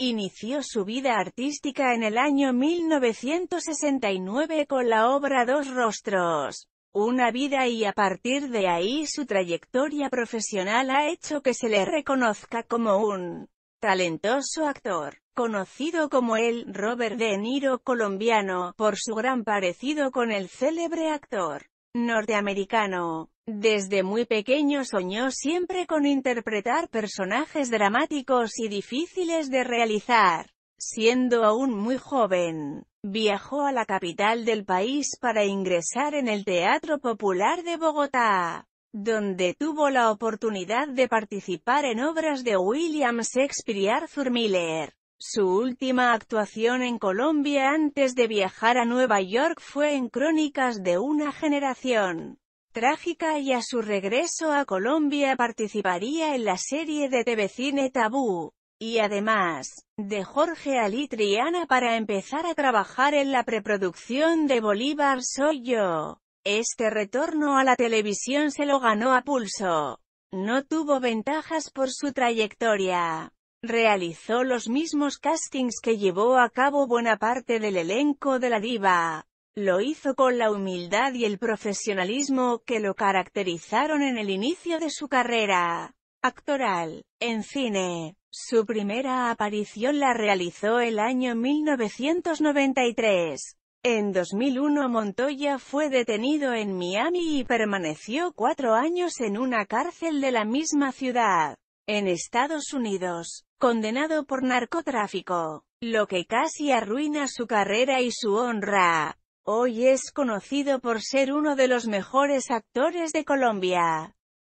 Inició su vida artística en el año 1969 con la obra Dos Rostros, una vida y a partir de ahí su trayectoria profesional ha hecho que se le reconozca como un talentoso actor, conocido como el Robert De Niro colombiano, por su gran parecido con el célebre actor norteamericano. Desde muy pequeño soñó siempre con interpretar personajes dramáticos y difíciles de realizar. Siendo aún muy joven, viajó a la capital del país para ingresar en el Teatro Popular de Bogotá, donde tuvo la oportunidad de participar en obras de William Shakespeare y Arthur Miller. Su última actuación en Colombia antes de viajar a Nueva York fue en Crónicas de una generación trágica y a su regreso a Colombia participaría en la serie de TV Cine Tabú. Y además, de Jorge Alitriana para empezar a trabajar en la preproducción de Bolívar Soy Yo. Este retorno a la televisión se lo ganó a pulso. No tuvo ventajas por su trayectoria. Realizó los mismos castings que llevó a cabo buena parte del elenco de la diva. Lo hizo con la humildad y el profesionalismo que lo caracterizaron en el inicio de su carrera actoral. En cine, su primera aparición la realizó el año 1993. En 2001 Montoya fue detenido en Miami y permaneció cuatro años en una cárcel de la misma ciudad, en Estados Unidos condenado por narcotráfico, lo que casi arruina su carrera y su honra. Hoy es conocido por ser uno de los mejores actores de Colombia.